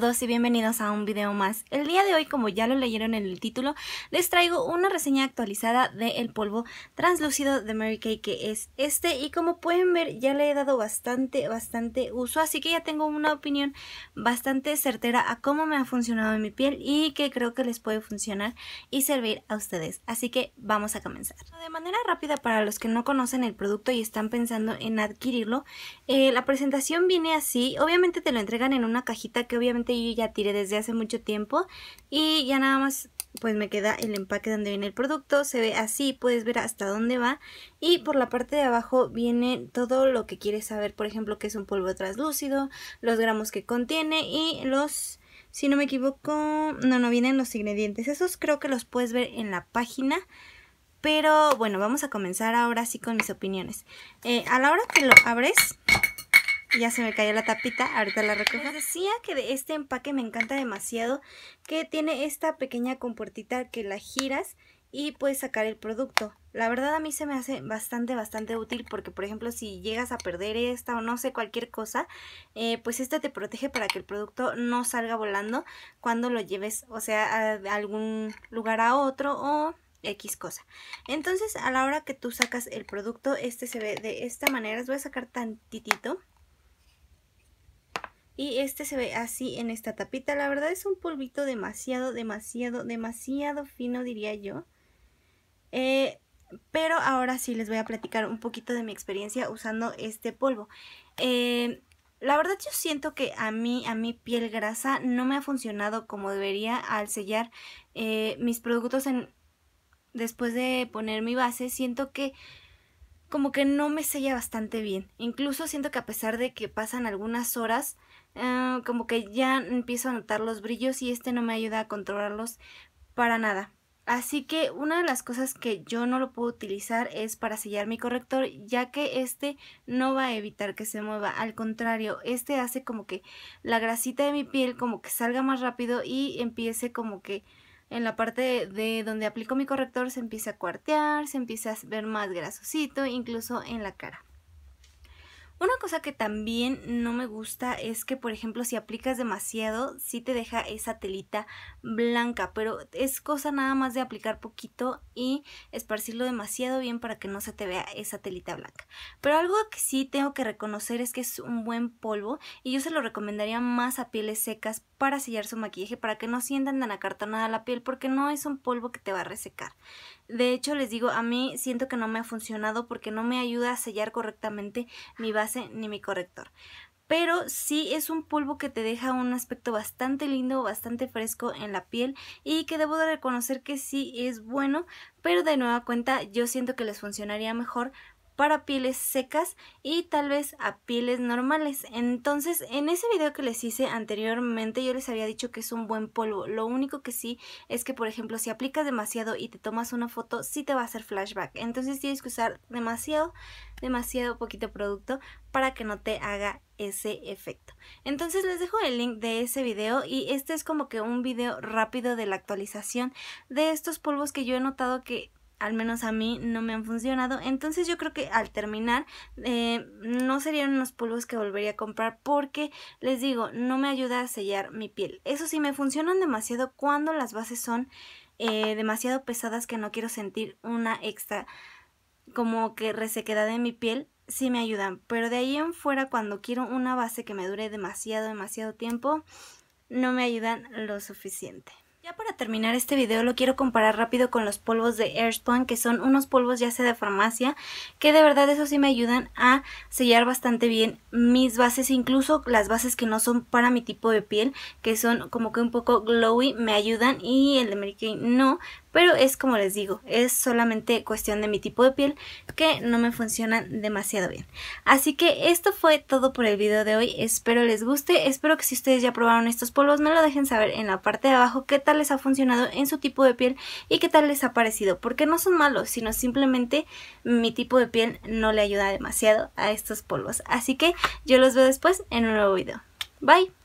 todos y bienvenidos a un video más. El día de hoy, como ya lo leyeron en el título, les traigo una reseña actualizada del el polvo translúcido de Mary Kay que es este y como pueden ver ya le he dado bastante, bastante uso, así que ya tengo una opinión bastante certera a cómo me ha funcionado en mi piel y que creo que les puede funcionar y servir a ustedes. Así que vamos a comenzar. De manera rápida para los que no conocen el producto y están pensando en adquirirlo, eh, la presentación viene así, obviamente te lo entregan en una cajita que obviamente y yo ya tiré desde hace mucho tiempo y ya nada más pues me queda el empaque donde viene el producto, se ve así, puedes ver hasta dónde va y por la parte de abajo viene todo lo que quieres saber, por ejemplo que es un polvo translúcido, los gramos que contiene y los, si no me equivoco, no, no vienen los ingredientes, esos creo que los puedes ver en la página. Pero bueno, vamos a comenzar ahora sí con mis opiniones. Eh, a la hora que lo abres, ya se me cayó la tapita, ahorita la recojo. decía que de este empaque me encanta demasiado, que tiene esta pequeña comportita que la giras y puedes sacar el producto. La verdad a mí se me hace bastante, bastante útil porque, por ejemplo, si llegas a perder esta o no sé, cualquier cosa, eh, pues esta te protege para que el producto no salga volando cuando lo lleves, o sea, a algún lugar a otro o X cosa. Entonces, a la hora que tú sacas el producto, este se ve de esta manera. Les voy a sacar tantitito y este se ve así en esta tapita. La verdad es un polvito demasiado, demasiado, demasiado fino diría yo. Eh, pero ahora sí les voy a platicar un poquito de mi experiencia usando este polvo. Eh, la verdad yo siento que a mí, a mi piel grasa no me ha funcionado como debería al sellar eh, mis productos en, después de poner mi base. Siento que como que no me sella bastante bien. Incluso siento que a pesar de que pasan algunas horas, ah, como que ya empiezo a notar los brillos y este no me ayuda a controlarlos para nada. Así que una de las cosas que yo no lo puedo utilizar es para sellar mi corrector, ya que este no va a evitar que se mueva, al contrario, este hace como que la grasita de mi piel como que salga más rápido y empiece como que en la parte de donde aplico mi corrector se empieza a cuartear, se empieza a ver más grasosito, incluso en la cara. Una cosa que también no me gusta es que, por ejemplo, si aplicas demasiado, sí te deja esa telita blanca, pero es cosa nada más de aplicar poquito y esparcirlo demasiado bien para que no se te vea esa telita blanca. Pero algo que sí tengo que reconocer es que es un buen polvo y yo se lo recomendaría más a pieles secas para sellar su maquillaje para que no sientan carta nada la piel porque no es un polvo que te va a resecar. De hecho, les digo, a mí siento que no me ha funcionado porque no me ayuda a sellar correctamente mi base ni mi corrector. Pero sí es un polvo que te deja un aspecto bastante lindo, bastante fresco en la piel y que debo de reconocer que sí es bueno, pero de nueva cuenta yo siento que les funcionaría mejor para pieles secas y tal vez a pieles normales. Entonces, en ese video que les hice anteriormente yo les había dicho que es un buen polvo. Lo único que sí es que, por ejemplo, si aplicas demasiado y te tomas una foto, sí te va a hacer flashback. Entonces tienes que usar demasiado, demasiado poquito producto para que no te haga ese efecto. Entonces les dejo el link de ese video y este es como que un video rápido de la actualización de estos polvos que yo he notado que al menos a mí no me han funcionado. Entonces yo creo que al terminar eh, no serían unos polvos que volvería a comprar porque les digo, no me ayuda a sellar mi piel. Eso sí, me funcionan demasiado cuando las bases son eh, demasiado pesadas que no quiero sentir una extra como que resequedad en mi piel. Sí me ayudan, pero de ahí en fuera cuando quiero una base que me dure demasiado, demasiado tiempo, no me ayudan lo suficiente. Ya para terminar este video lo quiero comparar rápido con los polvos de Airspun que son unos polvos ya sea de farmacia que de verdad eso sí me ayudan a sellar bastante bien mis bases incluso las bases que no son para mi tipo de piel que son como que un poco glowy me ayudan y el de Mary Kay no pero es como les digo, es solamente cuestión de mi tipo de piel que no me funcionan demasiado bien. Así que esto fue todo por el video de hoy, espero les guste, espero que si ustedes ya probaron estos polvos me lo dejen saber en la parte de abajo qué tal les ha funcionado en su tipo de piel y qué tal les ha parecido, porque no son malos, sino simplemente mi tipo de piel no le ayuda demasiado a estos polvos. Así que yo los veo después en un nuevo video. Bye.